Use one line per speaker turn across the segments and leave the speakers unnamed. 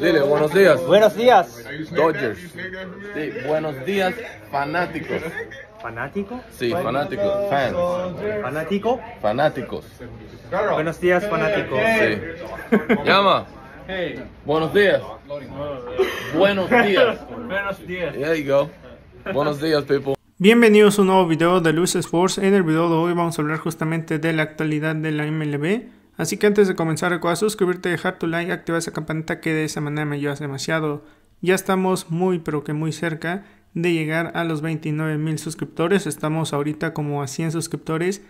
Dile, buenos días. Buenos días. Dodgers. Sí, buenos días, fanáticos. ¿Fanático? Sí, fanáticos. ¿Fanático? Fanáticos. Buenos días, fanáticos. Sí. Llama. Hey. Buenos días. Buenos días. Buenos días. There you Buenos días, people. Bienvenidos a un nuevo video de Luis Sports. En el video de hoy vamos a hablar justamente de la actualidad de la MLB. Así que antes de comenzar recuerda suscribirte, dejar tu like, activar esa campanita que de esa manera me ayudas demasiado. Ya estamos muy pero que muy cerca de llegar a los 29 mil suscriptores. Estamos ahorita como a 100 suscriptores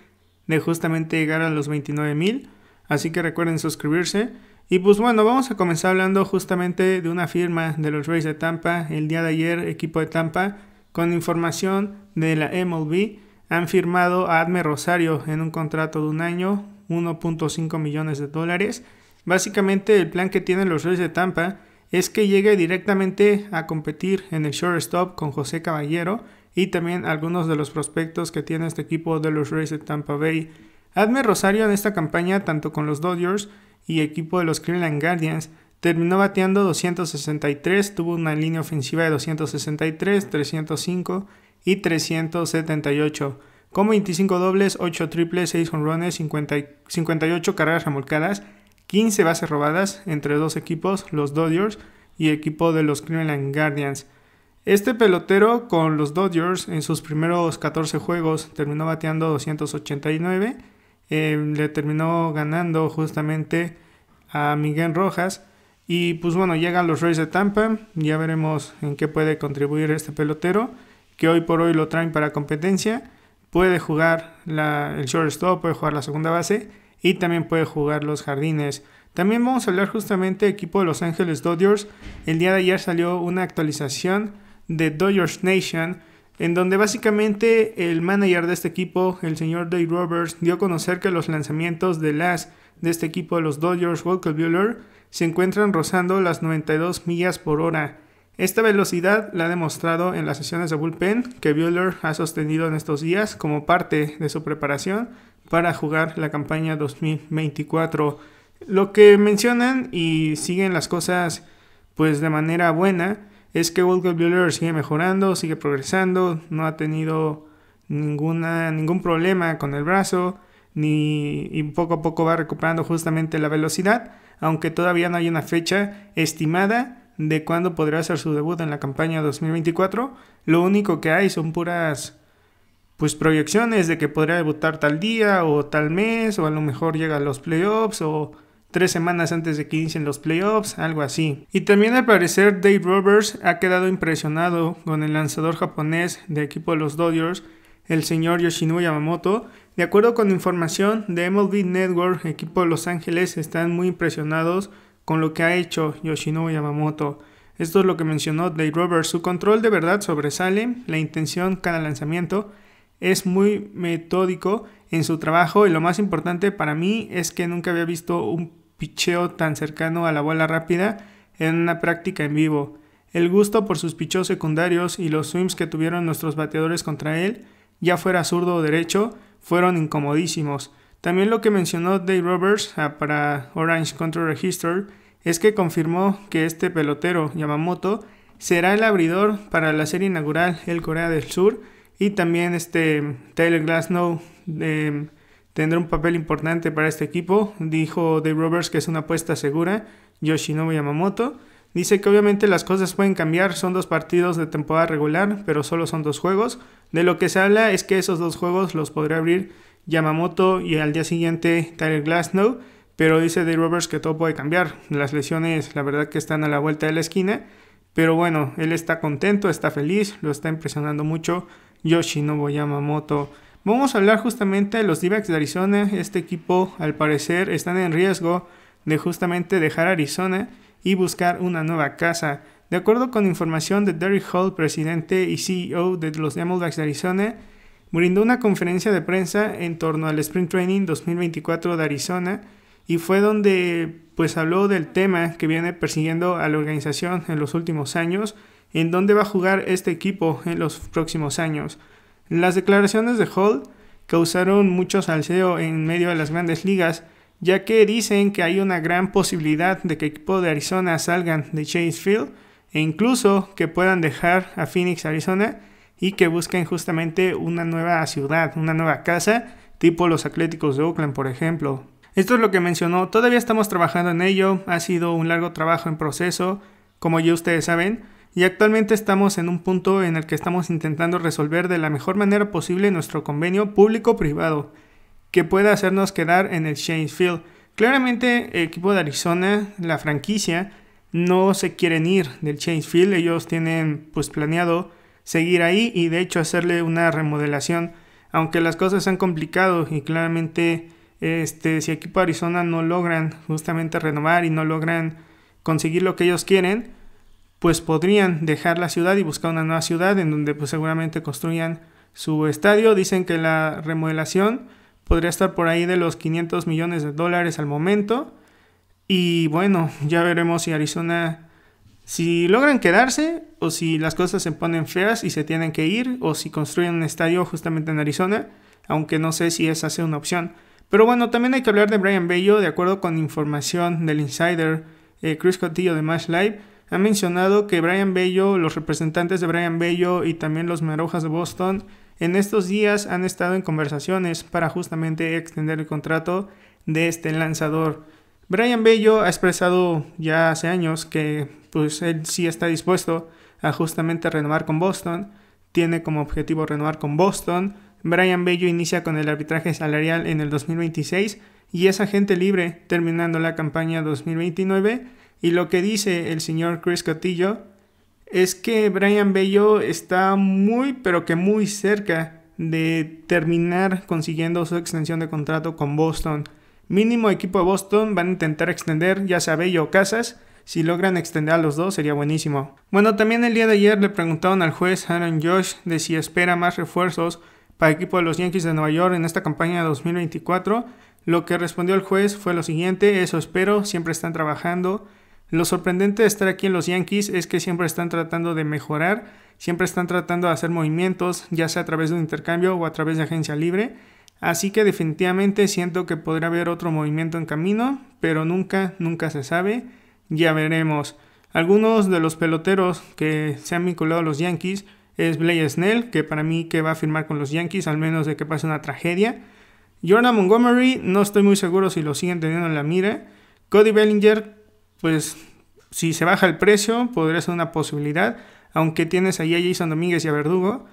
de justamente llegar a los 29 mil. Así que recuerden suscribirse. Y pues bueno, vamos a comenzar hablando justamente de una firma de los Rays de Tampa. El día de ayer, equipo de Tampa, con información de la MLB, han firmado a Adme Rosario en un contrato de un año 1.5 millones de dólares. Básicamente el plan que tienen los Reyes de Tampa es que llegue directamente a competir en el shortstop con José Caballero y también algunos de los prospectos que tiene este equipo de los Reyes de Tampa Bay. Adme Rosario en esta campaña tanto con los Dodgers y equipo de los Cleveland Guardians terminó bateando 263, tuvo una línea ofensiva de 263, 305 y 378 con 25 dobles, 8 triples, 6 runs, 58 carreras remolcadas, 15 bases robadas entre dos equipos, los Dodgers y el equipo de los Cleveland Guardians. Este pelotero con los Dodgers en sus primeros 14 juegos terminó bateando 289, eh, le terminó ganando justamente a Miguel Rojas y pues bueno, llegan los Rays de Tampa, ya veremos en qué puede contribuir este pelotero que hoy por hoy lo traen para competencia puede jugar el shortstop, puede jugar la segunda base y también puede jugar los jardines. También vamos a hablar justamente del equipo de Los Ángeles Dodgers. El día de ayer salió una actualización de Dodgers Nation en donde básicamente el manager de este equipo, el señor Dave Roberts, dio a conocer que los lanzamientos de las de este equipo de los Dodgers, Walker Bueller, se encuentran rozando las 92 millas por hora. Esta velocidad la ha demostrado en las sesiones de bullpen que Bueller ha sostenido en estos días como parte de su preparación para jugar la campaña 2024. Lo que mencionan y siguen las cosas pues de manera buena es que Walker Bueller sigue mejorando, sigue progresando, no ha tenido ninguna, ningún problema con el brazo ni, y poco a poco va recuperando justamente la velocidad, aunque todavía no hay una fecha estimada de cuándo podrá hacer su debut en la campaña 2024. Lo único que hay son puras pues proyecciones de que podría debutar tal día o tal mes o a lo mejor llega a los playoffs o tres semanas antes de que inicien los playoffs, algo así. Y también al parecer Dave Roberts ha quedado impresionado con el lanzador japonés de equipo de los Dodgers, el señor Yoshinobu Yamamoto. De acuerdo con información de MLB Network, equipo de Los Ángeles están muy impresionados con lo que ha hecho Yoshinobu Yamamoto. Esto es lo que mencionó Dave Roberts. Su control de verdad sobresale, la intención cada lanzamiento. Es muy metódico en su trabajo y lo más importante para mí es que nunca había visto un picheo tan cercano a la bola rápida en una práctica en vivo. El gusto por sus picheos secundarios y los swims que tuvieron nuestros bateadores contra él, ya fuera zurdo o derecho, fueron incomodísimos. También lo que mencionó Dave Roberts ah, para Orange Control Register es que confirmó que este pelotero Yamamoto será el abridor para la serie inaugural el Corea del Sur y también este Taylor Glasnow eh, tendrá un papel importante para este equipo, dijo Dave Roberts que es una apuesta segura, Yoshinobu Yamamoto. Dice que obviamente las cosas pueden cambiar, son dos partidos de temporada regular, pero solo son dos juegos. De lo que se habla es que esos dos juegos los podrá abrir Yamamoto y al día siguiente Tyler Glasnow. Pero dice Dave Roberts que todo puede cambiar. Las lesiones, la verdad, que están a la vuelta de la esquina. Pero bueno, él está contento, está feliz, lo está impresionando mucho. Yoshinobu Yamamoto. Vamos a hablar justamente de los d de Arizona. Este equipo, al parecer, están en riesgo de justamente dejar Arizona y buscar una nueva casa. De acuerdo con información de Derrick Hall, presidente y CEO de los Diamondbacks de Arizona, brindó una conferencia de prensa en torno al Spring Training 2024 de Arizona y fue donde pues habló del tema que viene persiguiendo a la organización en los últimos años, en dónde va a jugar este equipo en los próximos años. Las declaraciones de Hall causaron mucho salseo en medio de las grandes ligas, ya que dicen que hay una gran posibilidad de que el equipo de Arizona salgan de Chase Field e incluso que puedan dejar a Phoenix, Arizona y que busquen justamente una nueva ciudad, una nueva casa, tipo los Atléticos de Oakland, por ejemplo. Esto es lo que mencionó, todavía estamos trabajando en ello, ha sido un largo trabajo en proceso, como ya ustedes saben, y actualmente estamos en un punto en el que estamos intentando resolver de la mejor manera posible nuestro convenio público-privado, que pueda hacernos quedar en el Chase Field. Claramente el equipo de Arizona, la franquicia, no se quieren ir del Chase Field, ellos tienen pues planeado seguir ahí y de hecho hacerle una remodelación, aunque las cosas han complicado y claramente este, si equipo Arizona no logran justamente renovar y no logran conseguir lo que ellos quieren, pues podrían dejar la ciudad y buscar una nueva ciudad en donde pues seguramente construyan su estadio. Dicen que la remodelación podría estar por ahí de los 500 millones de dólares al momento. Y bueno, ya veremos si Arizona, si logran quedarse o si las cosas se ponen feas y se tienen que ir o si construyen un estadio justamente en Arizona, aunque no sé si esa sea una opción. Pero bueno, también hay que hablar de Brian Bello, de acuerdo con información del insider eh, Chris Cotillo de Mash Live. Ha mencionado que Brian Bello, los representantes de Brian Bello y también los Marojas de Boston en estos días han estado en conversaciones para justamente extender el contrato de este lanzador. Brian Bello ha expresado ya hace años que pues él sí está dispuesto a justamente renovar con Boston, tiene como objetivo renovar con Boston, Brian Bello inicia con el arbitraje salarial en el 2026 y es agente libre terminando la campaña 2029 y lo que dice el señor Chris Cotillo es que Brian Bello está muy pero que muy cerca de terminar consiguiendo su extensión de contrato con Boston. Mínimo equipo de Boston van a intentar extender ya sea Bello o Casas. Si logran extender a los dos sería buenísimo. Bueno, también el día de ayer le preguntaron al juez Aaron Josh de si espera más refuerzos para el equipo de los Yankees de Nueva York en esta campaña de 2024. Lo que respondió el juez fue lo siguiente, eso espero, siempre están trabajando. Lo sorprendente de estar aquí en los Yankees es que siempre están tratando de mejorar, siempre están tratando de hacer movimientos, ya sea a través de un intercambio o a través de agencia libre. Así que definitivamente siento que podría haber otro movimiento en camino, pero nunca, nunca se sabe. Ya veremos. Algunos de los peloteros que se han vinculado a los Yankees es Blake Snell, que para mí que va a firmar con los Yankees, al menos de que pase una tragedia. Jordan Montgomery, no estoy muy seguro si lo siguen teniendo en la mira. Cody Bellinger, pues si se baja el precio, podría ser una posibilidad, aunque tienes ahí a Jason Domínguez y a Verdugo.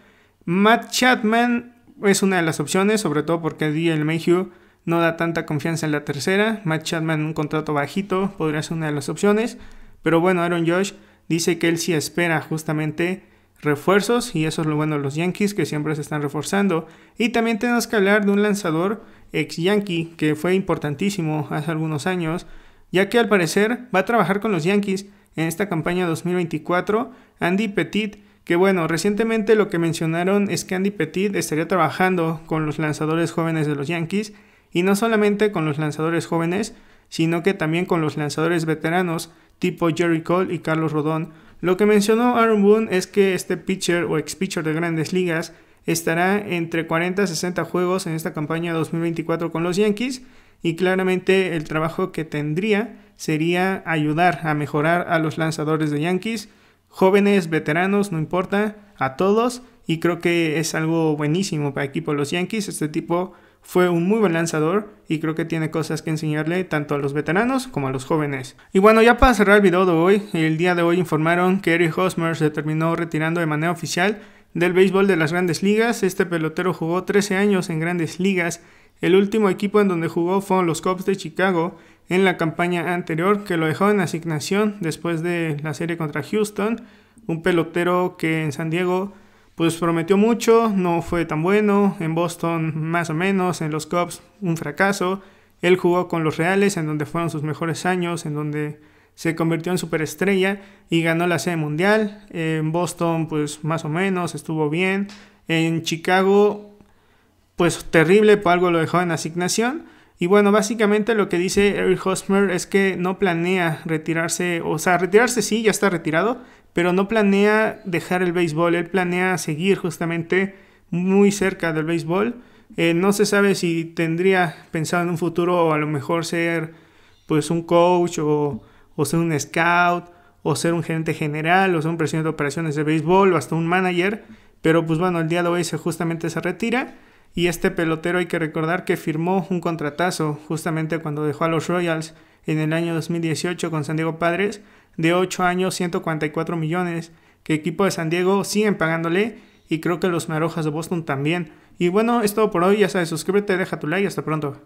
Matt Chapman es una de las opciones, sobre todo porque D.L. Mayhew no da tanta confianza en la tercera. Matt Chapman, un contrato bajito, podría ser una de las opciones. Pero bueno, Aaron Josh dice que él sí espera justamente refuerzos y eso es lo bueno de los Yankees que siempre se están reforzando. Y también tenemos que hablar de un lanzador ex Yankee que fue importantísimo hace algunos años, ya que al parecer va a trabajar con los Yankees en esta campaña 2024, Andy Petit, que bueno, recientemente lo que mencionaron es que Andy Petit estaría trabajando con los lanzadores jóvenes de los Yankees y no solamente con los lanzadores jóvenes, sino que también con los lanzadores veteranos tipo Jerry Cole y Carlos Rodón, lo que mencionó Aaron Boone es que este pitcher o ex pitcher de grandes ligas estará entre 40 y 60 juegos en esta campaña 2024 con los Yankees y claramente el trabajo que tendría sería ayudar a mejorar a los lanzadores de Yankees, jóvenes, veteranos, no importa, a todos y creo que es algo buenísimo para el equipo de los Yankees este tipo fue un muy buen lanzador y creo que tiene cosas que enseñarle tanto a los veteranos como a los jóvenes. Y bueno, ya para cerrar el video de hoy, el día de hoy informaron que Eric Hosmer se terminó retirando de manera oficial del béisbol de las grandes ligas. Este pelotero jugó 13 años en grandes ligas. El último equipo en donde jugó fueron los Cubs de Chicago en la campaña anterior, que lo dejó en asignación después de la serie contra Houston. Un pelotero que en San Diego pues prometió mucho, no fue tan bueno, en Boston más o menos, en los Cubs un fracaso, él jugó con los Reales en donde fueron sus mejores años, en donde se convirtió en superestrella y ganó la sede mundial, en Boston pues más o menos estuvo bien, en Chicago pues terrible, por algo lo dejó en asignación. Y bueno, básicamente lo que dice Eric Hosmer es que no planea retirarse, o sea, retirarse sí, ya está retirado, pero no planea dejar el béisbol, él planea seguir justamente muy cerca del béisbol. Eh, no se sabe si tendría pensado en un futuro a lo mejor ser pues un coach o, o ser un scout o ser un gerente general o ser un presidente de operaciones de béisbol o hasta un manager, pero pues bueno, el día de hoy se justamente se retira. Y este pelotero hay que recordar que firmó un contratazo justamente cuando dejó a los Royals en el año 2018 con San Diego Padres de 8 años 144 millones que equipo de San Diego siguen pagándole y creo que los Marojas de Boston también. Y bueno, es todo por hoy, ya sabes, suscríbete, deja tu like y hasta pronto.